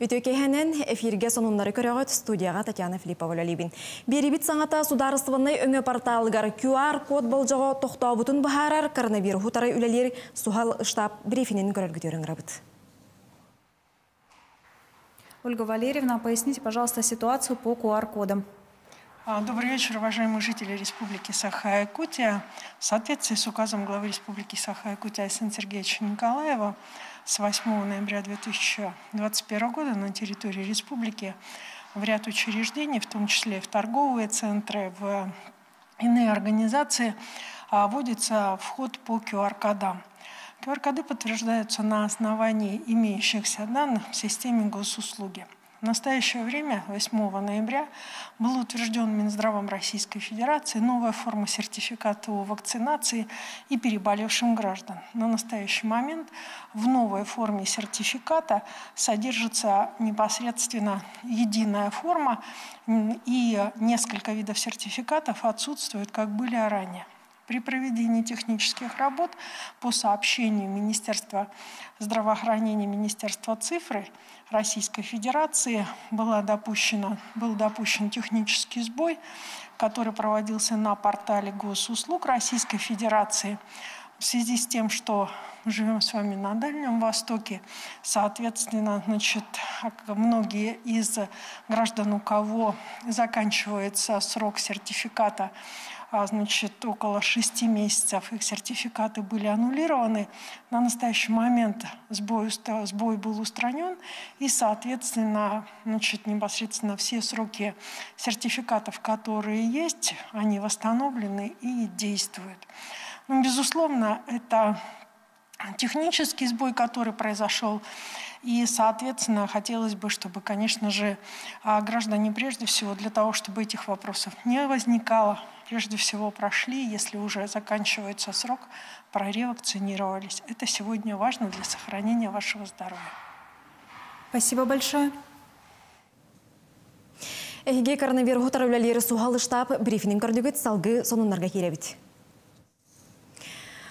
Өтөкеһенен эфирге сонуннары көрөгөт студияға Татьяна Филиппова лөлибин. Беребит саңата порталгар QR-код болжого тоқтаубутун бахарар коронавирус тары үлелер сухал штаб брифинин көрөргүтөрүн Ольга Валерьевна, поясните, пожалуйста, ситуацию по QR-кодам. Добрый вечер, уважаемые жители Республики Саха-Якутия. В соответствии с указом главы Республики Саха-Якутия Александра Сергеевича Николаева, с 8 ноября 2021 года на территории республики в ряд учреждений, в том числе в торговые центры, в иные организации, а, вводится вход по QR-кодам. QR-коды подтверждаются на основании имеющихся данных в системе госуслуги – в настоящее время, 8 ноября, был утвержден Минздравом Российской Федерации новая форма сертификата о вакцинации и переболевшим граждан. На настоящий момент в новой форме сертификата содержится непосредственно единая форма и несколько видов сертификатов отсутствуют, как были ранее. При проведении технических работ по сообщению Министерства здравоохранения, Министерства цифры Российской Федерации была допущена, был допущен технический сбой, который проводился на портале госуслуг Российской Федерации – в связи с тем, что мы живем с вами на Дальнем Востоке, соответственно, значит, а многие из граждан, у кого заканчивается срок сертификата, а, значит, около шести месяцев их сертификаты были аннулированы. На настоящий момент сбой, сбой был устранен, и, соответственно, значит, непосредственно все сроки сертификатов, которые есть, они восстановлены и действуют. Безусловно, это технический сбой, который произошел. И, соответственно, хотелось бы, чтобы, конечно же, а, граждане прежде всего для того, чтобы этих вопросов не возникало, прежде всего прошли, если уже заканчивается срок, проревакцинировались. Это сегодня важно для сохранения вашего здоровья. Спасибо большое. Эхиге коронавирус тарабляли суғалы штаб брифинг кардюгет салгы сонунарга керебит.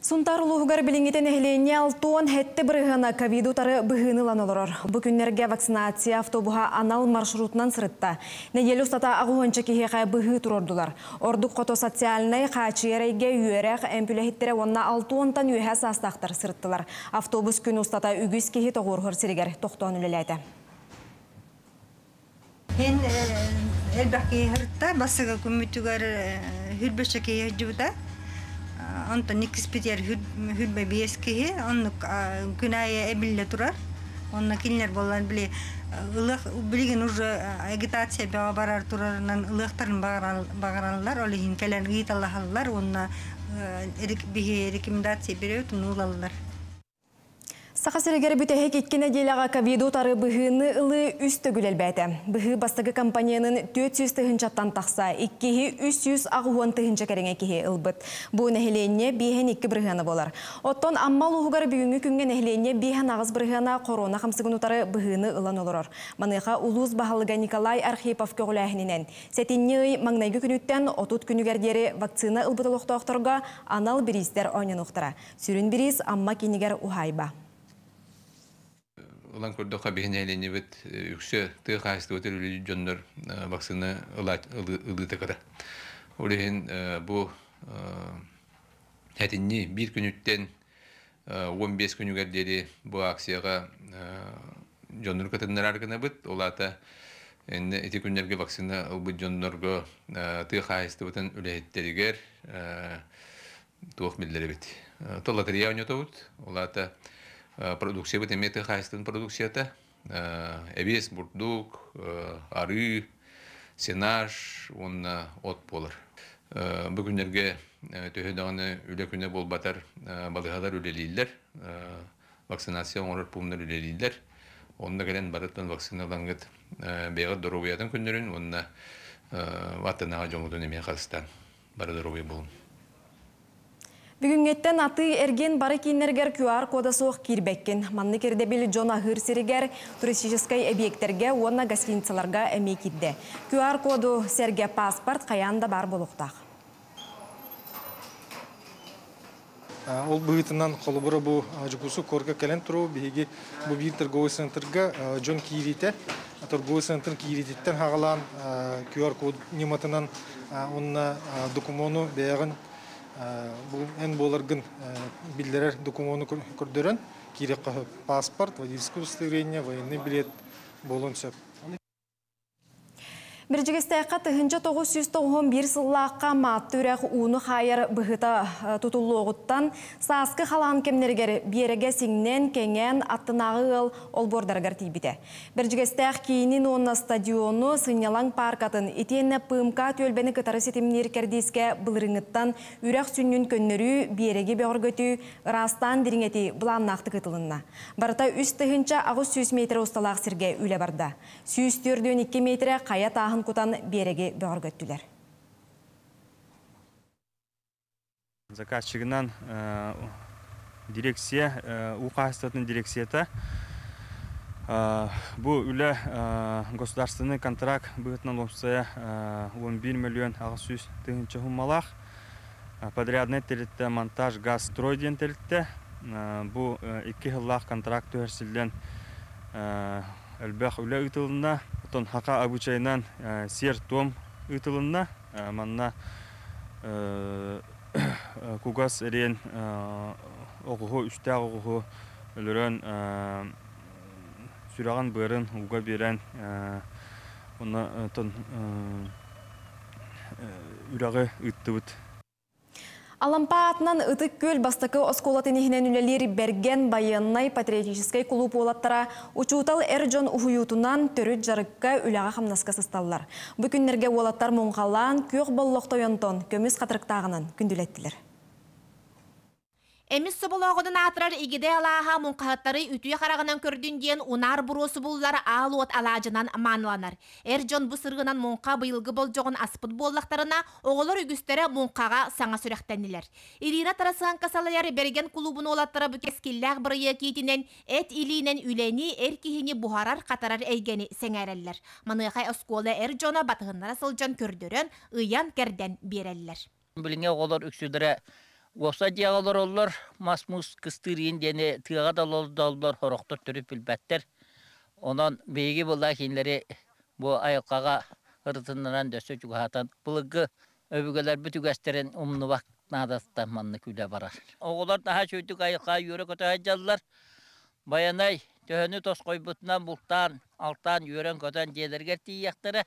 Сунтар улуғығар біліңетін әхіліне алтуон әтті бірігіна ковид ұтары бұғынылан олырыр. Бүкіннерге вакцинация автобуға анал маршрутынан сұрытта. Нәгел ұстата ағуынчы кейхай бұғы тұрордылар. Ордық қото социалінай қачиерейге үйерек әмпіләхеттері онна алтуонтан үйе састақтар сұрыттылар. Автобус күн ұстата үгіз кейхи тоғырғыр сірігер тоқтуан үлеләді. Хен э, әлбәк кейхіртта басыға көмітігер э, хүрбәші кейхі жүбіда онто никиспитер хүлбе биескиһи оннук күнайе эбилле турар онна кинилер боллан били ылых билигин уже агитация бага барар турарынан ылыхтарын багаранлар олихин келен ыйталахаллар онна рекомендация берет нулаллар Сақа сірігері бүтәхе кеткені дейлаға ковиду тары бұғыны ұлы үс төгілел бәді. Бұғы бастығы компанияның 400 тұхыншаттан тақса, 2-300 ағуын тұхынша кәріңе кеге ұлбыт. Бұл нәхіленне бейхен 2 бірғаны болар. Оттон аммал ұғығар бүгінгі күнге нәхіленне бейхен ағыз бірғана корона қамсығыны тары бұғыны ұлан олырыр. Маныға ұлыз бағалыға Николай Архипов көгілі әхінінен. Сәтінне маңнайгы күніттен отут күнігергері вакцина ұлбытылықтоқтарға анал берістер ойнен ұқтыра. Сүрін беріс амма кенігер ұхайба ылан көрдө хабиһине эленибит үксө тыы хаасты өтөр үлү жоннор вакцина э, ылыты кыта. Улехин э, бу э, хәтинни бир күнүттен 15 күнүгер дери бу акцияга жоннор кытыннар аргына бит. Улата Энне эти күннерге вакцина ылбы жоннорго тыы хаасты өтөн үлэхеттеригер туох Э, продукция бит эмети хайстын продукцията эбес э, бурдук э, ары сенаж он от болар бүгүннерге төһөдөгөнө үлө бол батар балыгалар үлелейлер вакцинация оңорор пумнер үлелейлер онна келен барыттан вакциналангыт бегы дорогуятын күндерін, онна ватанага жоңутун эме қастан бары дорогуя Бүгінгеттен аты әрген бары кейінергер QR кода соқ кейірбәккен. Манны кердебелі жона ғыр сірігер туристическай объекттерге, оны гостиницаларға әме кетті. QR коду сәрге паспорт қаянда бар болуқтақ. Ол бұғытынан қолыбыры бұ жүгісі көрге кәлен тұру, бігі бұ бір торговый жон Джон Кириті, торговый центр Киритеттен хағалан QR код нематынан оның документу бәйіғын Э, бұл ән боларгын э, билдерер документны көрдөрөн кирек паспорт водительское удостоверение военный билет болон сөп Бір жігістайқа тұхынча 991 сыллаққа матты үрәқ уыны хайыр бұғыта э, тұтылы оғыттан сасқы қалан кемнергер береге сіңнен кенген аттынағы ғыл олбордарғар тейбіте. Бір жігістайқ кейінін онна стадионы Сынялан паркатын етені пымка төлбені кытары сетімнер кердеске бұлырыңыттан сүннүн сүннен көннері береге беғыргөті растан діріңеті бұланнақты кытылынна. Барыта үст тұхынча ағы 100 метр ұсталақ сірге үлі барды. 100 метре қая тағын кутан береги бөгөргөттүлөр заказчигынан э, дирекция э, ухастатын дирекцията э, Бұл үлі государственный контракт быытнан болсая 11 миллион алсүз тыгынчы хумалах подрядный тілітті монтаж газ строй ден Бұл бу 2 хыллах контракт өрсилден Элбэх үлі ытылына, хақа хака обучайнан э, сер том ытылына, э, манна э, кугас әрен огугу үстә огугу үлөрөн сүраган бырын уга берен уна ыттыбыт Алампа атынан ұтық көл бастықы оскола тенихинен берген байыннай патриотической клуб олаттара учуутал Эрджон ухуютунан түрі жарыкка үліға хамнаска сысталылар. Бүкіннерге олаттар мұңғалан көк боллоқ тойонтон көміз қатырықтағынан күнділеттілер. Эмис соболоғудын атырар игиде алаға мұнқағыттары үтіе қарағынан көрдін дейін унар бұросы бұллары ал от алажынан манланар. Әр жон бұ сырғынан мұнқа ас бол жоғын аспыт боллақтарына оғылар үгістері мұнқаға саңа сүрәқтәнілер. Ирина Тарасыған касалаяры берген клубын олаттыра бүкескелләғ бұрыйы кейтінен әт илинен үләні әр кейіне бұхарар қатарар әйгені сәңәрәлілер. Манығай осколы әр жона батығынлара сылжан көрдірін ыян кәрден берәлілер. Біліңе оғылар үксідірі Оса диалар оллар масмус кыстырын дене тыға да лолдоллар хорохтор түріп билбеттер. Онан бейге була бұл бу ұрытынынан дөсі дөсө Бұлғы Булыгы өбүгөлөр әстерін ұмыны бак надатта манны күлә барар. Оғылар таһа чөйтүк айылка үйірі көтә жаллар. Баянай бұтынан алтан үйрен көтөн дедергер тияқтыры.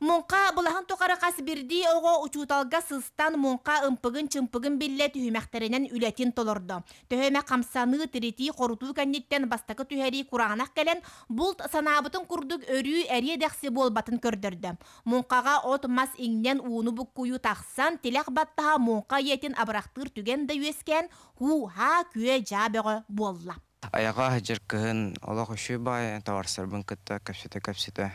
Мұнқа бұлахан тоқарақас бірді оғы учуталға сыстан мұнқа ұмпығын чымпығын білет үймәқтерінен үлетін толырды. Төһөмә қамсаны тірити қорыту кәнеттен бастақы түһәрі құрағанақ кәлен бұлт санаабытын күрдік өрі әрі дәқсі батын көрдірді. Мұнқаға от мас иңнен уыны бұққую тақсан телек баттаға мұнқа етін абырақтыр түген де ху-ха күйе жабығы болла. Аяға жер кыһын олох үшү бай таварсырбын кытта кәпсете кәпсете.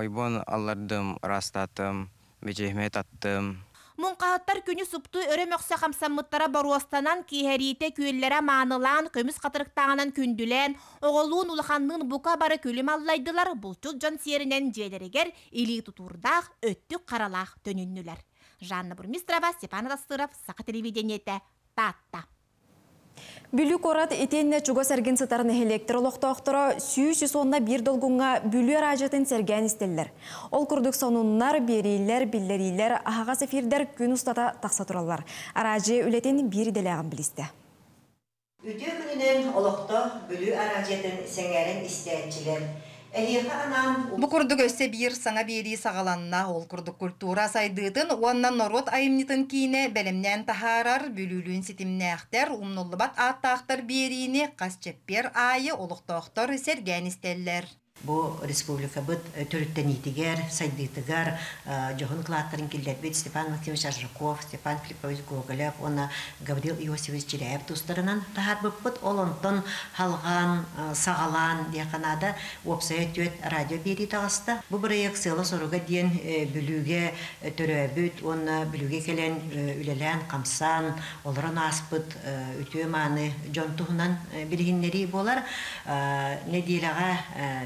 Ойбон аллардым, растатым, бечехме таттым. муңкааттар күні сұпты өрем өксі қамсаммыттара боруостанан кейхәрейте көйлері маңылан, көміз катырыктаанан күнділен, оголуун ұлханның бука бары көлім аллайдылар, бұл жон жан серінен илии елі тұтурдақ, өттік қаралақ Жанна Бурмистрова, Степан Астыров сака телевидениете Татта. Бүлі орат етеніне чуга сәрген сатарын электр оқтыры сүйі сонна бір долғынға бүлі әражетін сәрген істелілер. Ол күрдік сонуннар, берейлер, биллерилер, ағаға сәфирдер күн ұстата тақса тұралар. Әражы үлетін бір деләғын білісті. Үді күнінен олықта бүлі әражетін сәңәрін істейтшілер. Бу күрді өсе бир саңа бери сағаланына, ол күрді культура сайдытын уаннан норот айымнитын кейіне белемнен тахарар ақтар, ситимнээхтер бат атақтар беріне қас чеппер айы олуктоохтор сергенистеллер бу республикабыт төрүттенитигер сайдытыгар жохон клаттарын килдербит степан максимович ажраков степан филиппович гоголев она гаврил иосифович черяев тустарынан тахарбыппыт олонтон халган сагалан дияканада опсая түөт радио бери тагаста бу проект сыйла диен бүлүге төрөбүт онна бүлүге келен үлелен камсан олорон аспыт үтөө мааны жонтугунан билгиннери болар недилага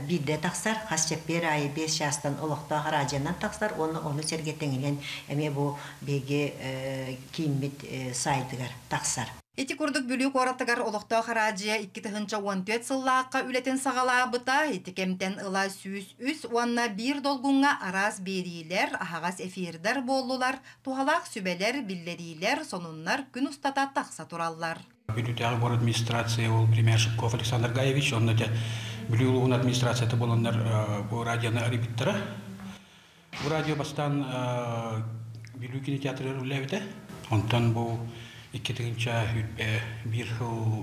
бит бирде тақсар, қас бер айы 5 жастан ұлықта қаражынан тақсар, оны оны сергетеңілен әме бұл беге ә, э, кеймбет ә, э, тақсар. Эти курдук бүлүк ораттыгар олохто харажия икки тыхынча уан төт сыллааққа үлетін быта эти кемтен ыла сүйіс үс уанна бир долгунга араз берилер, ахагас эфирдер боллулар, тухалақ сүбелер, биллерилер, сонуннар күн устата тақса тураллар. Бүлүтәғы бор администрация ол премьер Шипков Александр Гаевич, он Блюлугун администрацияты болоннар бұл э, радионы арибиттара. Бұл радио бастан э, білу кинотеатры үләбіті. Онтан бұл екі тігінші бір хыл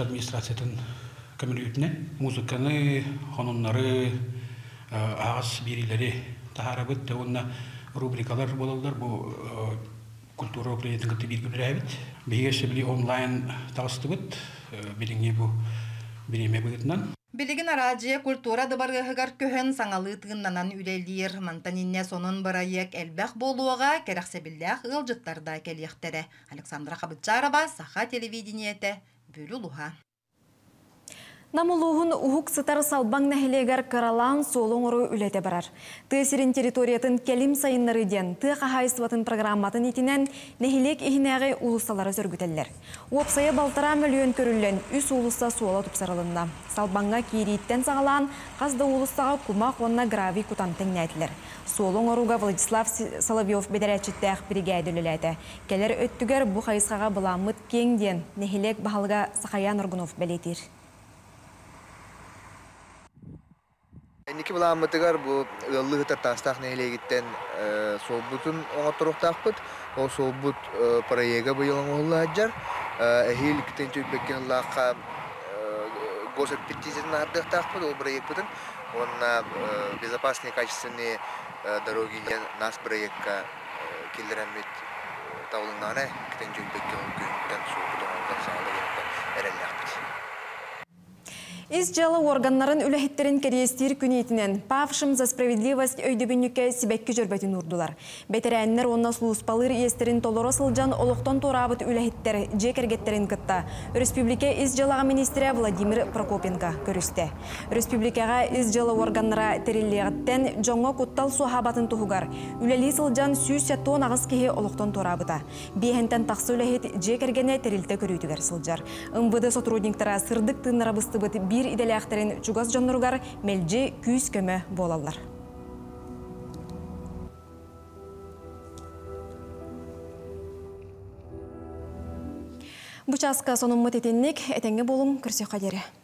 администрациятын музыканы, хонунлары, э, ағас берілері онна рубрикалар болалдар. Бұл культура украинского тибидгу әбіт. Бегеше білі онлайн талстыгыт, билине бу билеме бүгітнан. Білігін арадже культура дыбарыгыгар көхін саңалы тұғыннанан үлелдейір. мантанинне сонун барайек болуыға болуага керахсебиллях ылжыттарда келиэхтере. Александра Хабытчарова, Саха телевидениете, Бүлі Луха. Намылуғын ұғық сытар салбаң нәхілегер қыралан солың ұры барар. Тесерін территориятын келим сайынлары ден, ты программатын етінен нәхілек ихінәғі ұлысталары сөргітелілер. Опсайы балтыра миллион көрілін үс ұлыста суала тұпсарылында. Салбаңға кейрейттен сағалан, қазда ұлыстаға кума онына гравий кутан тәңнәйтілер. Солың ұрыға Владислав Соловьев бедәрәтшітті ақпіреге әділіләді. Кәлер өттігер бұқайысқаға бұламыт кеңден, нәхілек бағалға Сақаян Ұрғынов бәлетер. Ники буламытыгар бу ыллы тартастах нелегиттен солбутун оңоторухтахпыт. О солбут проекта быйылын оллажар. Эхил китен чөйбеккен лақа госек петтизин ардыктахпыт ол проектпытын. Он безопасные качественные дороги нас Из жалы органнарын үләхеттерін керестер күнетінен Павшым за справедливость өйдебіннікке сібәккі жүрбәтін ұрдылар. Бәтерәннер онна сұлуыспалыр естерін толыра сылжан олықтан торабыт үләхеттер жекергеттерін кытта. Республике из жалыға министрі Владимир Прокопенко көрісті. Республикаға из жалы органнара тереллеғаттен жоңы құттал суғабатын тұғығар. Үләлі сылжан сүйсе тон ағыз кеге олықтан торабыта. Бейхентен тақсы үләхет жекергене терелті көрійтігер сылжар. сотрудниктара бир иделяхтерин чугас жоннургар мелжи күйіс көмө болалар. Бұчасқа соның етеннік, әтенге болым күрсе қадері.